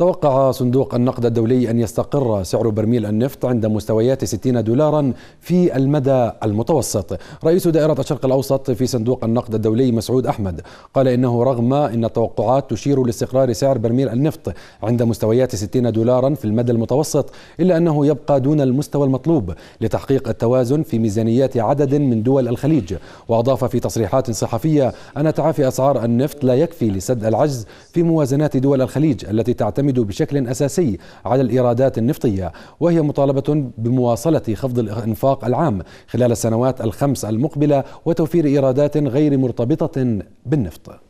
توقع صندوق النقد الدولي أن يستقر سعر برميل النفط عند مستويات 60 دولارا في المدى المتوسط رئيس دائرة الشرق الأوسط في صندوق النقد الدولي مسعود أحمد قال إنه رغم أن التوقعات تشير لاستقرار سعر برميل النفط عند مستويات 60 دولارا في المدى المتوسط إلا أنه يبقى دون المستوى المطلوب لتحقيق التوازن في ميزانيات عدد من دول الخليج وأضاف في تصريحات صحفية أن تعافي أسعار النفط لا يكفي لسد العجز في موازنات دول الخليج التي تعتمد تعتمد بشكل أساسي على الإيرادات النفطية وهي مطالبة بمواصلة خفض الإنفاق العام خلال السنوات الخمس المقبلة وتوفير إيرادات غير مرتبطة بالنفط